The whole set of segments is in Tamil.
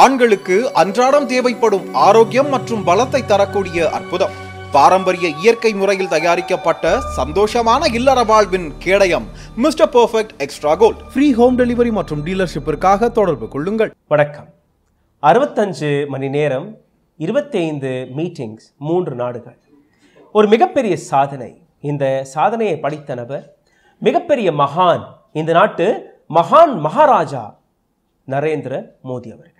ஆண்களுக்கு அன்றாடம் தேவைப்படும் ஆரோக்கியம் மற்றும் பலத்தை தரக்கூடிய அற்புதம் பாரம்பரிய இயற்கை முறையில் தயாரிக்கப்பட்ட சந்தோஷமான இல்லற வாழ்வின் கேடயம் mister perfect extra gold free home delivery மற்றும் டீலர்ஷிப்பிற்காக தொடர்பு கொள்ளுங்கள் வணக்கம் அறுபத்தஞ்சு மணி நேரம் இருபத்தைந்து மீட்டிங்ஸ் மூன்று நாடுகள் ஒரு மிகப்பெரிய சாதனை இந்த சாதனையை படித்த நபர் மிகப்பெரிய மகான் இந்த நாட்டு மகான் மகாராஜா நரேந்திர மோடி அவர்கள்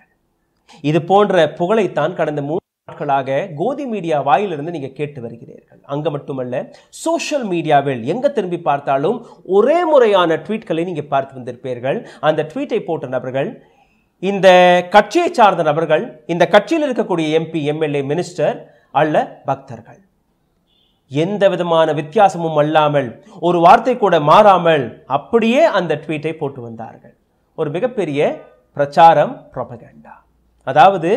இது போன்ற புகழைத்தான் கடந்த மூன்று நாட்களாக கோதி மீடியா வாயிலிருந்து நீங்க கேட்டு வருகிறீர்கள் அங்க மட்டுமல்ல சோஷியல் மீடியாவில் எங்க திரும்பி பார்த்தாலும் ஒரே முறையான ட்வீட்களை நீங்க பார்த்து வந்திருப்பீர்கள் அந்த ட்வீட்டை போட்ட நபர்கள் இந்த கட்சியை சார்ந்த நபர்கள் இந்த கட்சியில் இருக்கக்கூடிய எம்பி எம்எல்ஏ மினிஸ்டர் அல்ல பக்தர்கள் எந்த விதமான வித்தியாசமும் அல்லாமல் ஒரு வார்த்தை கூட மாறாமல் அப்படியே அந்த ட்வீட்டை போட்டு வந்தார்கள் ஒரு மிகப்பெரிய பிரச்சாரம் ப்ரொபகண்டா அதாவது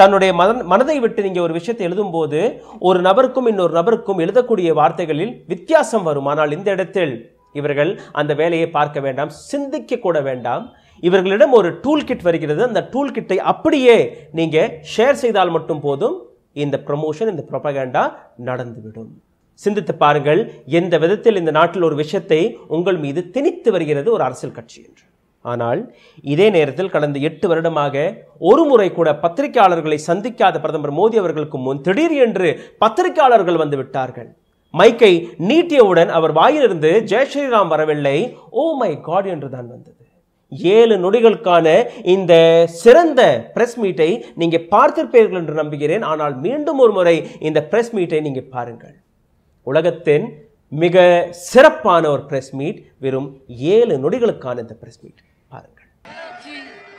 தன்னுடைய மன மனதை விட்டு நீங்கள் ஒரு விஷயத்தை எழுதும்போது ஒரு நபருக்கும் இன்னொரு நபருக்கும் எழுதக்கூடிய வார்த்தைகளில் வித்தியாசம் வரும் ஆனால் இந்த இடத்தில் இவர்கள் அந்த வேலையை பார்க்க வேண்டாம் சிந்திக்க கூட வேண்டாம் இவர்களிடம் ஒரு டூல் கிட் வருகிறது அந்த டூல் கிட்டை அப்படியே நீங்கள் ஷேர் செய்தால் மட்டும் போதும் இந்த ப்ரமோஷன் இந்த ப்ரொபகேண்டா நடந்துவிடும் சிந்தித்து பாருங்கள் எந்த விதத்தில் இந்த நாட்டில் ஒரு விஷயத்தை உங்கள் மீது திணித்து வருகிறது ஒரு அரசியல் கட்சி என்று ஆனால் இதே நேரத்தில் கடந்த எட்டு வருடமாக ஒரு முறை கூட பத்திரிகையாளர்களை சந்திக்காத பிரதமர் மோடி அவர்களுக்கு முன் திடீர் என்று பத்திரிகையாளர்கள் வந்து விட்டார்கள் மைக்கை நீட்டியவுடன் அவர் வாயிலிருந்து ஜெய் ஸ்ரீராம் வரவில்லை ஓ மை காட் என்று தான் வந்தது ஏழு நொடிகளுக்கான இந்த சிறந்த பிரஸ் மீட்டை நீங்கள் பார்த்திருப்பீர்கள் என்று நம்புகிறேன் ஆனால் மீண்டும் ஒரு முறை இந்த பிரஸ் மீட்டை நீங்கள் பாருங்கள் உலகத்தின் மிக சிறப்பான ஒரு பிரஸ் மீட் வெறும் ஏழு நொடிகளுக்கான இந்த பிரஸ் மீட்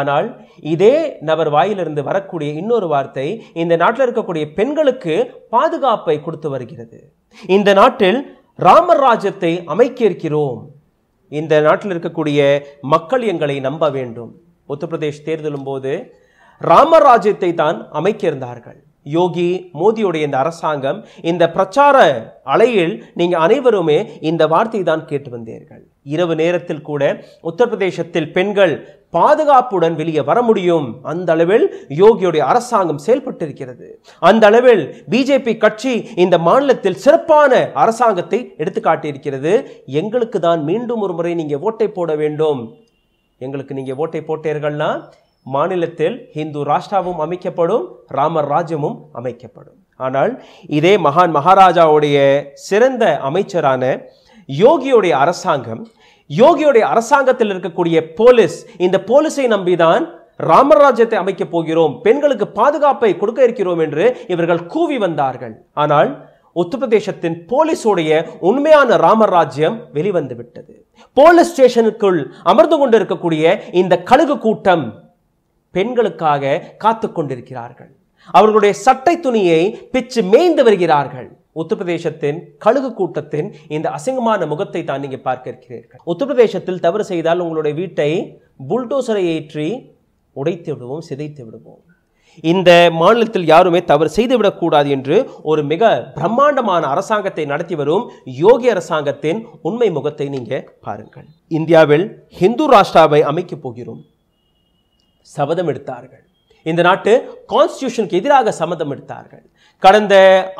ஆனால் இதே நபர் வாயிலிருந்து வரக்கூடிய இன்னொரு வார்த்தை இந்த நாட்டில் இருக்கக்கூடிய பெண்களுக்கு பாதுகாப்பை கொடுத்து வருகிறது இந்த நாட்டில் ராமர் ராஜ்யத்தை அமைக்க இருக்கிறோம் இந்த நாட்டில் இருக்கக்கூடிய மக்கள் எங்களை நம்ப வேண்டும் உத்தரப்பிரதேஷ் தேர்தலும் போது ராமர் ராஜ்யத்தை தான் அமைக்க இருந்தார்கள் யோகி மோதியுடைய இந்த அரசாங்கம் இந்த பிரச்சார அலையில் நீங்கள் அனைவருமே இந்த வார்த்தை தான் கேட்டு வந்தீர்கள் இரவு நேரத்தில் கூட உத்தரப்பிரதேசத்தில் பெண்கள் பாதுகாப்புடன் வெளியே வர முடியும் அந்த அளவில் யோகியுடைய அரசாங்கம் செயல்பட்டிருக்கிறது அந்த அளவில் பிஜேபி கட்சி இந்த மாநிலத்தில் சிறப்பான அரசாங்கத்தை எடுத்துக்காட்டியிருக்கிறது எங்களுக்கு தான் மீண்டும் ஒரு முறை நீங்கள் ஓட்டை போட வேண்டும் எங்களுக்கு நீங்கள் ஓட்டை போட்டீர்கள்னா மாநிலத்தில் ஹிந்து ராஷ்டிராவும் அமைக்கப்படும் ராமர் ராஜ்யமும் அமைக்கப்படும் ஆனால் இதே மகான் மகாராஜாவுடைய சிறந்த அமைச்சரான யோகியுடைய அரசாங்கம் யோகியுடைய அரசாங்கத்தில் இருக்கக்கூடிய போலீஸ் இந்த போலீஸை நம்பிதான் ராமராஜ்யத்தை அமைக்கப் போகிறோம் பெண்களுக்கு பாதுகாப்பை கொடுக்க இருக்கிறோம் என்று இவர்கள் கூவி வந்தார்கள் ஆனால் உத்தரப்பிரதேசத்தின் போலீஸுடைய உண்மையான ராமராஜ்யம் வெளிவந்து விட்டது போலீஸ் ஸ்டேஷனுக்குள் அமர்ந்து கொண்டிருக்கக்கூடிய இந்த கழுகு கூட்டம் பெண்களுக்காக காத்து கொண்டிருக்கிறார்கள் அவர்களுடைய சட்டை துணியை பிச்சு மேய்ந்து வருகிறார்கள் உத்தரப்பிரதேசத்தின் கழுகு கூட்டத்தின் இந்த அசிங்கமான முகத்தை தான் நீங்கள் பார்க்க இருக்கிறீர்கள் உத்தரப்பிரதேசத்தில் தவறு செய்தால் உங்களுடைய வீட்டை புல்டோசரை ஏற்றி உடைத்து விடுவோம் சிதைத்து விடுவோம் இந்த மாநிலத்தில் யாருமே தவறு செய்துவிடக்கூடாது என்று ஒரு மிக பிரம்மாண்டமான அரசாங்கத்தை நடத்தி வரும் யோகி அரசாங்கத்தின் உண்மை முகத்தை நீங்கள் பாருங்கள் இந்தியாவில் ஹிந்து ராஷ்டிராவை அமைக்கப் போகிறோம் சபதம் எடுத்தார்கள் இந்த நாட்டு கான்ஸ்டியூஷனுக்கு எதிராக சம்மதம் எடுத்தார்கள் கடந்த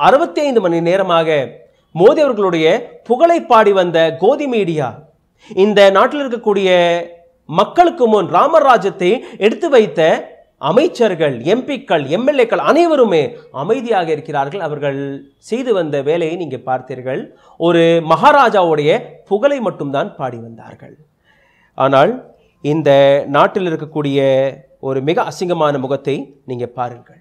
அறுபத்தி ஐந்து மணி நேரமாக மோடி அவர்களுடைய புகழை பாடி வந்த கோதி மீடியா இந்த நாட்டில் இருக்கக்கூடிய மக்களுக்கு முன் ராமர் எடுத்து வைத்த அமைச்சர்கள் எம்பிக்கள் எம்எல்ஏக்கள் அனைவருமே அமைதியாக இருக்கிறார்கள் அவர்கள் செய்து வந்த வேலையை நீங்கள் பார்த்தீர்கள் ஒரு மகாராஜாவுடைய புகழை மட்டும்தான் பாடி வந்தார்கள் ஆனால் இந்த நாட்டில் இருக்கக்கூடிய ஒரு மிக அசிங்கமான முகத்தை நீங்கள் பாருங்கள்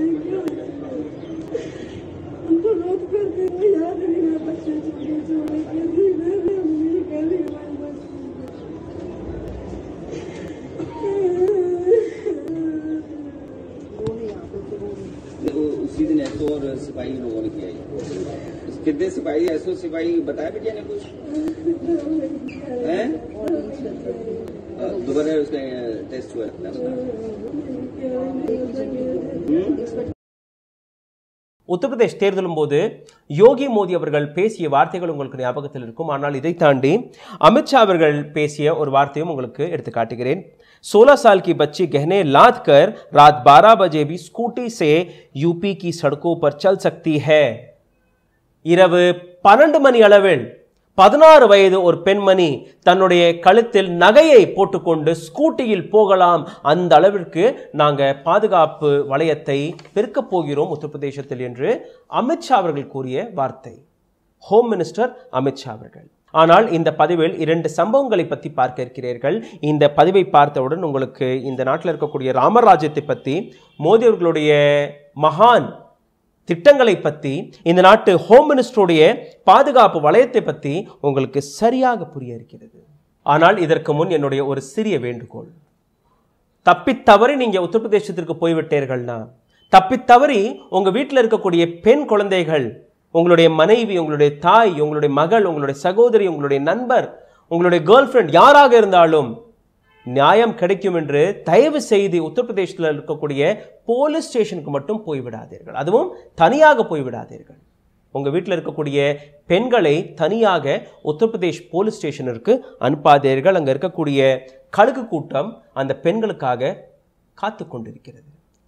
சிவை சைவை சைவை बताइए बिटिया ने कुछ हैं दोबारा टेस्ट हुआ नमस्तेoutputText स्थिरुलमोदय योगी मोदी அவர்கள் பேசிய வார்த்தைகள் உங்களுக்கு ஞாபகத்தில் இருக்கும் ஆனால் இதை தாண்டி अमित शाह அவர்கள் பேசிய ஒரு வார்த்தையும் உங்களுக்கு எடுத்து காட்டகிரேன் 16 साल की बच्ची गहने लादकर रात 12 बजे भी स्कूटी से यूपी की सड़कों पर चल सकती है இரவு பன்னெண்டு மணி அளவில் பதினாறு வயது ஒரு பெண்மணி தன்னுடைய கழுத்தில் நகையை போட்டுக்கொண்டு ஸ்கூட்டியில் போகலாம் அந்த அளவிற்கு நாங்கள் பாதுகாப்பு வளையத்தை பெருக்கப் போகிறோம் உத்தரப்பிரதேசத்தில் என்று அமித்ஷா அவர்கள் கூறிய வார்த்தை ஹோம் மினிஸ்டர் அமித்ஷா அவர்கள் ஆனால் இந்த பதிவில் இரண்டு சம்பவங்களை பற்றி பார்க்க இருக்கிறீர்கள் இந்த பதிவை பார்த்தவுடன் உங்களுக்கு இந்த நாட்டில் இருக்கக்கூடிய ராமராஜ்யத்தை பற்றி மோதி அவர்களுடைய மகான் திட்டங்களை பற்றி இந்த நாட்டு ஹோம் மினிஸ்டருடைய பாதுகாப்பு வளையத்தை பற்றி உங்களுக்கு சரியாக புரிய இருக்கிறது ஆனால் இதற்கு முன் என்னுடைய ஒரு சிறிய வேண்டுகோள் தப்பித்தவறி நீங்கள் உத்தரப்பிரதேசத்திற்கு போய்விட்டீர்கள்னா தப்பித்தவறி உங்கள் வீட்டில் இருக்கக்கூடிய பெண் குழந்தைகள் உங்களுடைய மனைவி உங்களுடைய தாய் உங்களுடைய மகள் உங்களுடைய சகோதரி உங்களுடைய நண்பர் உங்களுடைய கேர்ள் ஃப்ரெண்ட் யாராக இருந்தாலும் நியாயம் கிடைக்கும் என்று தயவு செய்து உத்தரப்பிரதேசத்தில் இருக்கக்கூடிய போலீஸ் ஸ்டேஷனுக்கு மட்டும் போய்விடாதீர்கள் அதுவும் தனியாக போய்விடாதீர்கள் உங்கள் வீட்டில் இருக்கக்கூடிய பெண்களை தனியாக உத்தரப்பிரதேஷ் போலீஸ் ஸ்டேஷனிற்கு அனுப்பாதீர்கள் அங்கே இருக்கக்கூடிய கழுகு கூட்டம் அந்த பெண்களுக்காக காத்து கொண்டிருக்கிறது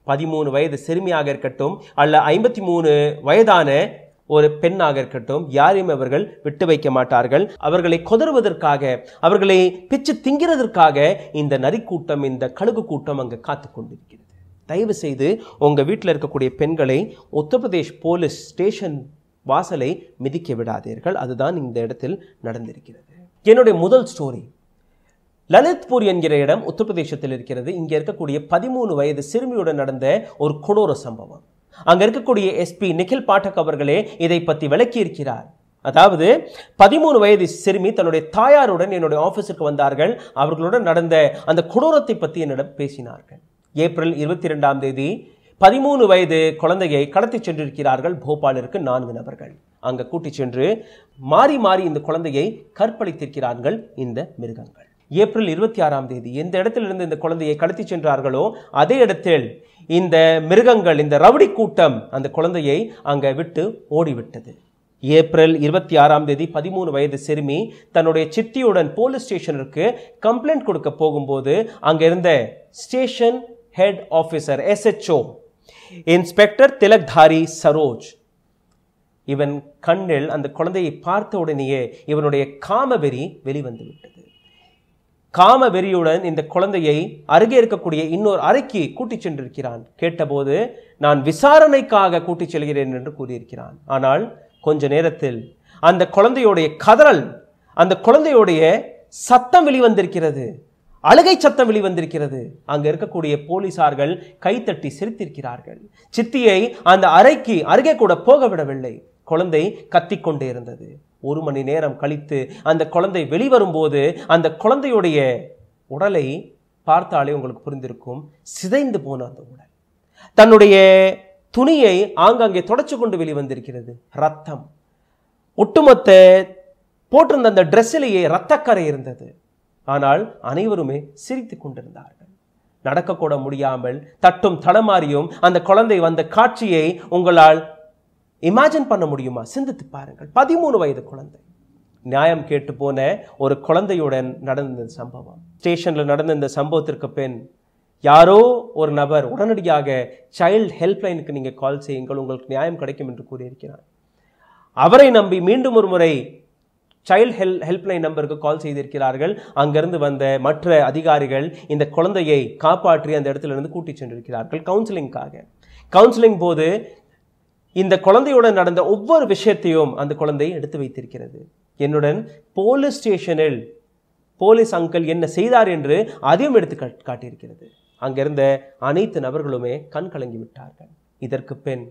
பதிமூணு வயது சிறுமியாக இருக்கட்டும் அல்ல ஐம்பத்தி மூணு வயதான ஒரு பெண்ணாக இருக்கட்டும் யாரையும் அவர்கள் விட்டு வைக்க மாட்டார்கள் அவர்களை கொதறுவதற்காக அவர்களை பிச்சு திங்கிறதற்காக இந்த நரி கூட்டம் இந்த கழுகு கூட்டம் அங்கு காத்து கொண்டிருக்கிறது தயவு செய்து உங்கள் வீட்டில் இருக்கக்கூடிய பெண்களை உத்தரப்பிரதேஷ் போலீஸ் ஸ்டேஷன் வாசலை மிதிக்க விடாதீர்கள் அதுதான் இந்த இடத்தில் நடந்திருக்கிறது என்னுடைய முதல் ஸ்டோரி லலித்பூர் என்கிற இடம் உத்தரப்பிரதேசத்தில் இருக்கிறது இங்கே இருக்கக்கூடிய பதிமூணு வயது சிறுமியுடன் நடந்த ஒரு கொடூர சம்பவம் அங்கே இருக்கக்கூடிய எஸ்பி நிகில் பாட்டக் அவர்களே இதை பற்றி விளக்கியிருக்கிறார் அதாவது பதிமூணு வயது சிறுமி தன்னுடைய தாயாருடன் என்னுடைய ஆஃபீஸுக்கு வந்தார்கள் அவர்களுடன் நடந்த அந்த கொடூரத்தை பற்றி என்னிடம் பேசினார்கள் ஏப்ரல் இருபத்தி ரெண்டாம் தேதி பதிமூணு வயது குழந்தையை கடத்தி சென்றிருக்கிறார்கள் போபாலிற்கு நான்கு நபர்கள் அங்கே கூட்டி சென்று மாறி மாறி இந்த குழந்தையை கற்பழித்திருக்கிறார்கள் இந்த மிருகங்கள் ஏப்ரல் இருபத்தி ஆறாம் தேதி எந்த இடத்திலிருந்து இந்த குழந்தையை கடத்தி சென்றார்களோ அதே இடத்தில் இந்த மிருகங்கள் இந்த ரவுடி கூட்டம் அந்த குழந்தையை அங்கே விட்டு ஓடிவிட்டது ஏப்ரல் இருபத்தி ஆறாம் தேதி பதிமூணு வயது சிறுமி தன்னுடைய சித்தியுடன் போலீஸ் ஸ்டேஷனிற்கு கம்ப்ளைண்ட் கொடுக்க போகும்போது அங்கே இருந்த station head officer SHO inspector Tilakdhari Saroj இவன் கண்ணில் அந்த குழந்தையை பார்த்த உடனேயே இவனுடைய காமவெறி வெளிவந்து விட்டது காம வெறியுடன் இந்த குழந்தையை அருகே இருக்கக்கூடிய இன்னொரு அறைக்கு கூட்டிச் சென்றிருக்கிறான் கேட்டபோது நான் விசாரணைக்காக கூட்டிச் செல்கிறேன் என்று கூறியிருக்கிறான் ஆனால் கொஞ்ச நேரத்தில் அந்த குழந்தையுடைய கதறல் அந்த குழந்தையுடைய சத்தம் வெளிவந்திருக்கிறது அழுகை சத்தம் வெளிவந்திருக்கிறது அங்கு இருக்கக்கூடிய போலீசார்கள் கைத்தட்டி சிரித்திருக்கிறார்கள் சித்தியை அந்த அறைக்கு அருகே கூட போக விடவில்லை குழந்தை கத்திக்கொண்டே இருந்தது ஒரு மணி நேரம் கழித்து அந்த குழந்தை வெளிவரும்போது அந்த குழந்தையுடைய உடலை பார்த்தாலே உங்களுக்கு புரிந்திருக்கும் சிதைந்து போன அந்த உடல் தன்னுடைய துணியை ஆங்காங்கே தொடச்சு கொண்டு வெளிவந்திருக்கிறது ரத்தம் ஒட்டுமொத்த போட்டிருந்த அந்த ட்ரெஸ்ஸிலேயே இரத்தக்கரை இருந்தது ஆனால் அனைவருமே சிரித்து கொண்டிருந்தார்கள் நடக்கக்கூட முடியாமல் தட்டும் தளமாறியும் அந்த குழந்தை வந்த காட்சியை உங்களால் இமேஜின் பண்ண முடியுமா சிந்தித்து பாருங்கள் பதிமூணு வயது குழந்தை நியாயம் கேட்டு போன ஒரு குழந்தையுடன் நடந்த சம்பவம் ஸ்டேஷனில் நடந்த இந்த சம்பவத்திற்கு பின் யாரோ ஒரு நபர் உடனடியாக சைல்டு ஹெல்ப்லைனுக்கு நீங்கள் கால் செய்யுங்கள் உங்களுக்கு நியாயம் கிடைக்கும் என்று கூறியிருக்கிறார் அவரை நம்பி மீண்டும் ஒரு முறை சைல்டு ஹெல் ஹெல்ப்லைன் நம்பருக்கு கால் செய்திருக்கிறார்கள் அங்கிருந்து வந்த மற்ற அதிகாரிகள் இந்த குழந்தையை காப்பாற்றி அந்த இருந்து கூட்டிச் சென்றிருக்கிறார்கள் கவுன்சிலிங்காக கவுன்சிலிங் போது இந்த குழந்தையுடன் நடந்த ஒவ்வொரு விஷயத்தையும் அந்த குழந்தை எடுத்து வைத்திருக்கிறது என்னுடன் போலீஸ் ஸ்டேஷனில் போலீஸ் அங்கிள் என்ன செய்தார் என்று அதையும் எடுத்து காட்டியிருக்கிறது அங்கிருந்த அனைத்து நபர்களுமே கண் கலங்கி விட்டார்கள் இதற்கு பெண்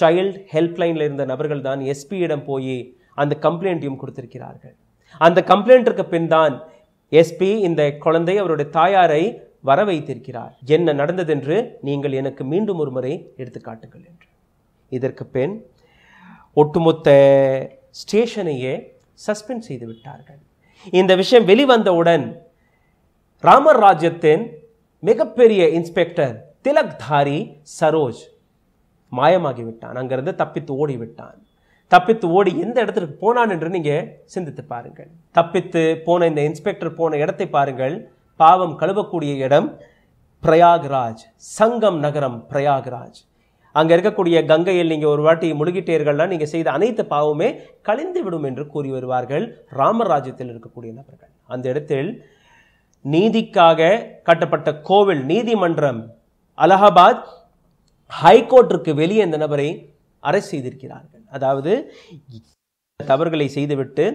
சைல்டு ஹெல்ப்லைனில் இருந்த நபர்கள் தான் எஸ்பியிடம் போய் அந்த கம்ப்ளைண்ட்டையும் கொடுத்திருக்கிறார்கள் அந்த கம்ப்ளைண்ட்டிற்கு பின் தான் எஸ்பி இந்த குழந்தை அவருடைய தாயாரை வர வைத்திருக்கிறார் என்ன நடந்ததென்று நீங்கள் எனக்கு மீண்டும் ஒரு முறை எடுத்துக்காட்டுங்கள் என்று இதற்கு பின் ஒட்டுமொத்த ஸ்டேஷனையே சஸ்பெண்ட் செய்து விட்டார்கள் இந்த விஷயம் வெளிவந்தவுடன் ராமர் ராஜ்யத்தின் மிகப்பெரிய இன்ஸ்பெக்டர் திலக் தாரி சரோஜ் மாயமாகிவிட்டான் அங்கிருந்து தப்பித்து ஓடிவிட்டான் தப்பித்து ஓடி எந்த இடத்துக்கு போனான் என்று நீங்கள் சிந்தித்து பாருங்கள் தப்பித்து போன இந்த இன்ஸ்பெக்டர் போன இடத்தை பாருங்கள் பாவம் கழுவக்கூடிய இடம் பிரயாக்ராஜ் சங்கம் நகரம் பிரயாக்ராஜ் அங்கே இருக்கக்கூடிய கங்கையில் நீங்கள் ஒரு வாட்டி முழுகிட்டீர்கள்னா நீங்கள் செய்த அனைத்து பாவமே கழிந்து விடும் என்று கூறி வருவார்கள் ராமராஜ்யத்தில் இருக்கக்கூடிய நபர்கள் அந்த இடத்தில் நீதிக்காக கட்டப்பட்ட கோவில் நீதிமன்றம் அலகாபாத் ஹைகோர்ட்டிற்கு வெளியே இந்த நபரை அரெஸ்ட் செய்திருக்கிறார்கள் அதாவது தவறுகளை செய்துவிட்டு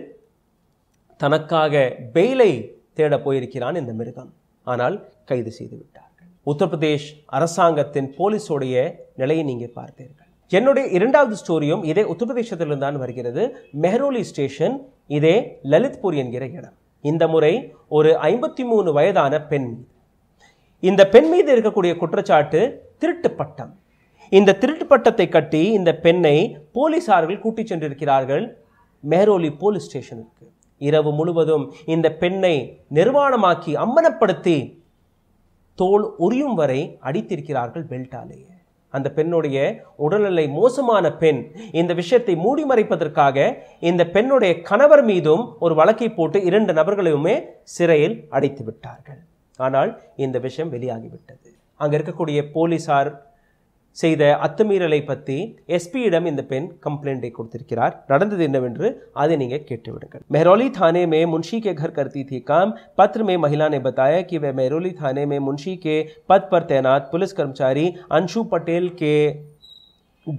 தனக்காக பெயிலை தேட போயிருக்கிறான் இந்த மிருகம் ஆனால் கைது செய்து விட்டார் உத்தரப்பிரதேஷ் அரசாங்கத்தின் போலீஸோடைய நிலையை நீங்கள் பார்த்தீர்கள் என்னுடைய இரண்டாவது ஸ்டோரியும் இதே உத்தரப்பிரதேசத்திலிருந்து தான் வருகிறது மெஹரோலி ஸ்டேஷன் இதே லலித்பூர் என்கிற இடம் இந்த முறை ஒரு ஐம்பத்தி மூணு வயதான பெண் இந்த பெண் மீது இருக்கக்கூடிய குற்றச்சாட்டு திருட்டு பட்டம் இந்த திருட்டு பட்டத்தை கட்டி இந்த பெண்ணை போலீசார்கள் கூட்டிச் சென்றிருக்கிறார்கள் மெஹ்ரோலி போலீஸ் ஸ்டேஷனுக்கு இரவு முழுவதும் இந்த பெண்ணை நிர்வாணமாக்கி அம்மனப்படுத்தி தோல் உரியும் வரை அடித்திருக்கிறார்கள் பெல்ட்டாலேயே அந்த பெண்ணுடைய உடல்நிலை மோசமான பெண் இந்த விஷயத்தை மூடி மறைப்பதற்காக இந்த பெண்ணுடைய கணவர் மீதும் ஒரு வழக்கை போட்டு இரண்டு நபர்களையுமே சிறையில் அடைத்து விட்டார்கள் ஆனால் இந்த விஷயம் வெளியாகிவிட்டது அங்கே இருக்கக்கூடிய போலீசார் अतमी पी एसपी எஸ்பியிடம் இந்த मेहरौली थाने में मुंशी के घर करती थी काम पत्र में महिला ने बताया कि वह मेहरौली थाने में मुंशी के पद पर तैनात पुलिस कर्मचारी अंशु पटेल के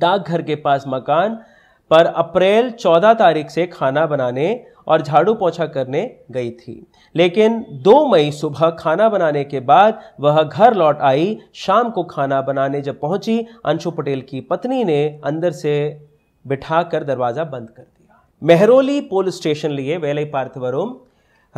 डाकघर के पास मकान पर अप्रैल 14 तारीख से खाना बनाने और झाड़ू पोछा करने गई थी लेकिन 2 मई सुबह खाना बनाने के बाद वह घर लौट आई शाम को खाना बनाने जब पहुंची अंशु पटेल की पत्नी ने अंदर से बिठा कर दरवाज़ा बंद कर दिया मेहरोली पुलिस स्टेशन लिए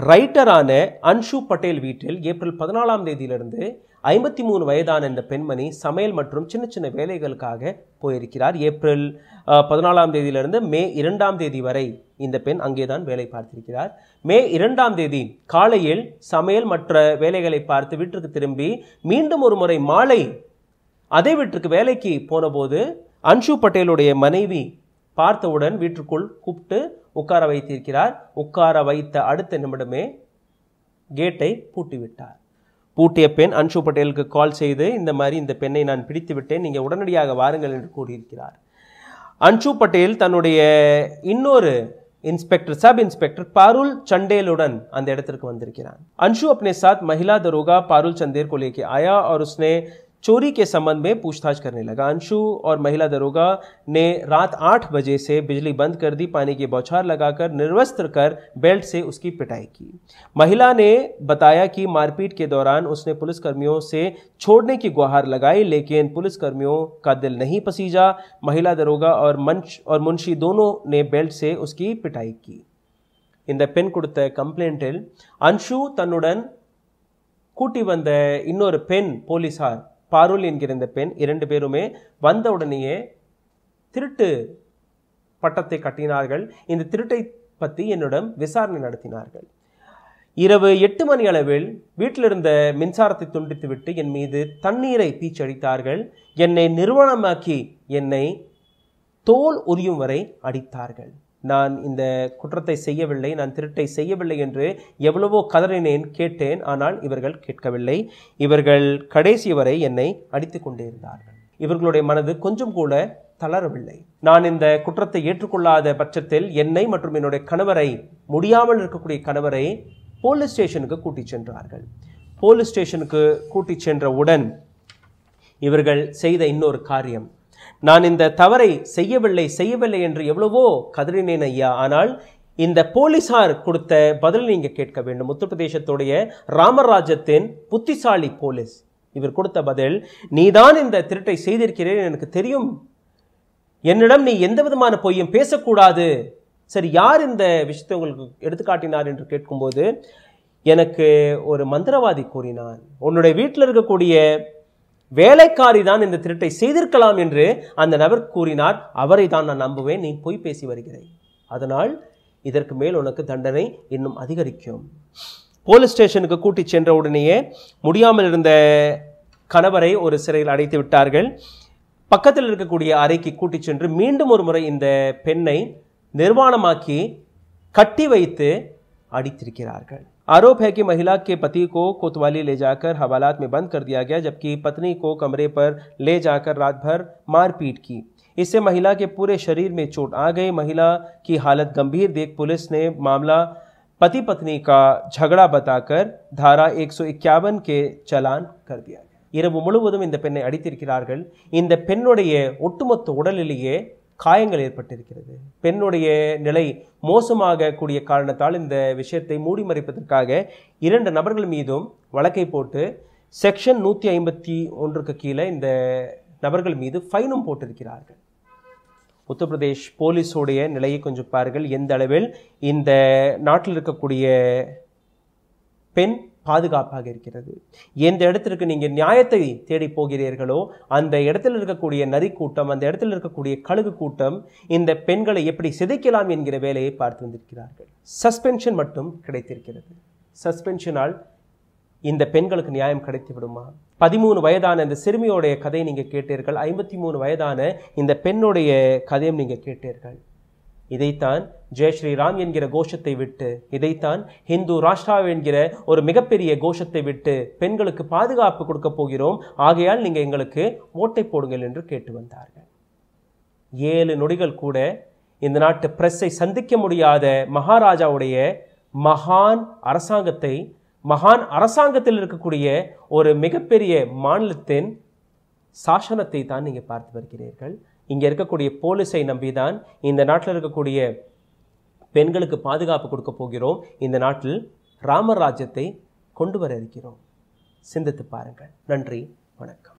राइटर आने अंशु पटेल அன்ஷு பட்டேல் வீட்டில் ஏப்ரல் பதினாலாம் தேதியிலிருந்து ஐம்பத்தி மூணு வயதான இந்த பெண்மணி சமையல் மற்றும் சின்ன சின்ன வேலைகளுக்காக போயிருக்கிறார் ஏப்ரல் பதினாலாம் தேதியிலிருந்து மே இரண்டாம் தேதி வரை இந்த பெண் அங்கே தான் வேலை பார்த்திருக்கிறார் மே இரண்டாம் தேதி காலையில் சமையல் மற்ற வேலைகளை பார்த்து வீட்டிற்கு திரும்பி மீண்டும் ஒரு முறை மாலை அதே வீட்டிற்கு வேலைக்கு போனபோது அன்ஷு பட்டேலுடைய மனைவி பார்த்தவுடன் வீட்டிற்குள் கூப்பிட்டு உட்கார வைத்திருக்கிறார் உட்கார வைத்த அடுத்த நிமிடமே கேட்டை பூட்டிவிட்டார் பூட்டிய பெண் அன்ஷு பட்டேலுக்கு கால் செய்து இந்த மாதிரி இந்த பெண்ணை நான் பிடித்து விட்டேன் நீங்கள் உடனடியாக வாருங்கள் என்று கூறியிருக்கிறார் அன்ஷு பட்டேல் தன்னுடைய இன்னொரு இன்ஸ்பெக்டர் சப் இன்ஸ்பெக்டர் பாருல் சண்டேலுடன் அந்த இடத்திற்கு வந்திருக்கிறார் அன்ஷு அப்னே சாத் மஹிலா தரோகா பாருல் சந்தேர் கொலியக்கி ஆயா ஒரு ஸ்னே चोरी के संबंध में पूछताछ करने लगा अंशु और महिला दरोगा ने रात आठ बजे से बिजली बंद कर दी पानी की बौछार लगाकर निर्वस्त्र कर बेल्ट से उसकी पिटाई की महिला ने बताया कि मारपीट के दौरान उसने पुलिसकर्मियों से छोड़ने की गुहार लगाई लेकिन पुलिसकर्मियों का दिल नहीं पसीजा महिला दरोगा और मंच और मुंशी दोनों ने बेल्ट से उसकी पिटाई की இந்த பெண் கொடுத்த கம்ப்ளைண்ட்டில் அன்ஷு தன்னுடன் கூட்டி வந்த இன்னொரு பெண் போலீஸார் பருள் என்கிற இந்த பெண் இரண்டு பேருமே வந்தவுடனேயே திருட்டு பட்டத்தை கட்டினார்கள் இந்த திருட்டை பற்றி என்னிடம் விசாரணை நடத்தினார்கள் இரவு எட்டு மணி அளவில் வீட்டில் இருந்த மின்சாரத்தை துண்டித்துவிட்டு என் மீது தண்ணீரை பீச்சடித்தார்கள் என்னை நிறுவனமாக்கி என்னை தோல் உரியும் வரை அடித்தார்கள் நான் இந்த குற்றத்தை செய்யவில்லை நான் திருட்டை செய்யவில்லை என்று எவ்வளவோ கதறினேன் கேட்டேன் ஆனால் இவர்கள் கேட்கவில்லை இவர்கள் கடைசி வரை என்னை அடித்து கொண்டே இருந்தார்கள் இவர்களுடைய மனது கொஞ்சம் கூட தளரவில்லை நான் இந்த குற்றத்தை ஏற்றுக்கொள்ளாத பட்சத்தில் என்னை மற்றும் என்னுடைய கணவரை முடியாமல் இருக்கக்கூடிய கணவரை போலீஸ் ஸ்டேஷனுக்கு கூட்டிச் சென்றார்கள் போலீஸ் ஸ்டேஷனுக்கு கூட்டிச் சென்றவுடன் இவர்கள் செய்த இன்னொரு காரியம் நான் இந்த தவறை செய்யவில்லை செய்யவில்லை என்று எவ்வளவோ கதறினேன் ஐயா ஆனால் இந்த போலீசார் கொடுத்த பதில் நீங்கள் கேட்க வேண்டும் உத்தரப்பிரதேசத்துடைய ராமராஜத்தின் புத்திசாலி போலீஸ் இவர் கொடுத்த பதில் நீதான் இந்த திருட்டை செய்திருக்கிறேன் எனக்கு தெரியும் என்னிடம் நீ எந்த விதமான பொய்யும் பேசக்கூடாது சரி யார் இந்த விஷயத்தை உங்களுக்கு எடுத்துக்காட்டினார் என்று கேட்கும்போது எனக்கு ஒரு மந்திரவாதி கூறினான் உன்னுடைய வீட்டில் இருக்கக்கூடிய வேலைக்காரி தான் இந்த திருட்டை செய்திருக்கலாம் என்று அந்த நபர் கூறினார் அவரை தான் நான் நம்புவேன் நீ பொய் பேசி வருகிறேன் அதனால் இதற்கு மேல் உனக்கு தண்டனை இன்னும் அதிகரிக்கும் போலீஸ் ஸ்டேஷனுக்கு கூட்டிச் சென்ற உடனேயே முடியாமல் இருந்த கணவரை ஒரு சிறையில் அடைத்து விட்டார்கள் பக்கத்தில் இருக்கக்கூடிய அறைக்கு கூட்டிச் சென்று மீண்டும் ஒரு முறை இந்த பெண்ணை நிர்வாணமாக்கி கட்டி வைத்து அடித்திருக்கிறார்கள் आरोप है कि महिला के पति को कोतवाली ले जाकर हवालात में बंद कर दिया गया जबकि पत्नी को कमरे पर ले जाकर रात भर मारपीट की इससे महिला के पूरे शरीर में चोट आ गई महिला की हालत गंभीर देख पुलिस ने मामला पति पत्नी का झगड़ा बताकर धारा एक सौ इक्यावन के चलान कर दिया இரவு முழுவதும் இந்த பெண்ணை அடித்திருக்கிறார்கள் இந்த பெண்ணுடைய ஒட்டுமொத்த உடலிலேயே காயங்கள் ஏற்பட்டிருக்கிறது பெண்ணுடைய நிலை மோசமாக கூடிய காரணத்தால் இந்த விஷயத்தை மூடி மறைப்பதற்காக இரண்டு நபர்கள் மீதும் வழக்கை போட்டு செக்ஷன் நூற்றி ஐம்பத்தி ஒன்றுக்கு கீழே இந்த நபர்கள் மீது ஃபைனும் போட்டிருக்கிறார்கள் உத்தரப்பிரதேஷ் போலீஸோடைய நிலையை கொஞ்சம் பாருங்கள் எந்த அளவில் இந்த நாட்டில் இருக்கக்கூடிய பெண் பாதுகாப்பாக இருக்கிறது எந்த இடத்திற்கு நீங்கள் நியாயத்தை தேடி போகிறீர்களோ அந்த இடத்தில் இருக்கக்கூடிய நரி கூட்டம் அந்த இடத்தில் இருக்கக்கூடிய கழுகு கூட்டம் இந்த பெண்களை எப்படி சிதைக்கலாம் என்கிற வேலையை பார்த்து வந்திருக்கிறார்கள் சஸ்பென்ஷன் மட்டும் கிடைத்திருக்கிறது சஸ்பென்ஷனால் இந்த பெண்களுக்கு நியாயம் கிடைத்து விடுமா பதிமூணு வயதான இந்த சிறுமியோடைய கதையை நீங்கள் கேட்டீர்கள் ஐம்பத்தி மூணு வயதான இந்த பெண்ணுடைய கதையும் நீங்கள் கேட்டீர்கள் இதைத்தான் ஜெய் ஸ்ரீராம் என்கிற கோஷத்தை விட்டு இதைத்தான் ஹிந்து ராஷ்டிரா என்கிற ஒரு மிகப்பெரிய கோஷத்தை விட்டு பெண்களுக்கு பாதுகாப்பு கொடுக்க போகிறோம் ஆகையால் நீங்கள் எங்களுக்கு ஓட்டை போடுங்கள் என்று கேட்டு வந்தார்கள் ஏழு நொடிகள் கூட இந்த நாட்டு பிரஸ்ஸை சந்திக்க முடியாத மகாராஜாவுடைய மகான் அரசாங்கத்தை மகான் அரசாங்கத்தில் இருக்கக்கூடிய ஒரு மிகப்பெரிய மாநிலத்தின் சாசனத்தை தான் நீங்கள் பார்த்து வருகிறீர்கள் இங்கே இருக்கக்கூடிய போலீஸை நம்பி தான் இந்த நாட்டில் இருக்கக்கூடிய பெண்களுக்கு பாதுகாப்பு கொடுக்க போகிறோம் இந்த நாட்டில் ராமராஜ்யத்தை கொண்டு வர இருக்கிறோம் சிந்தித்து பாருங்கள் நன்றி வணக்கம்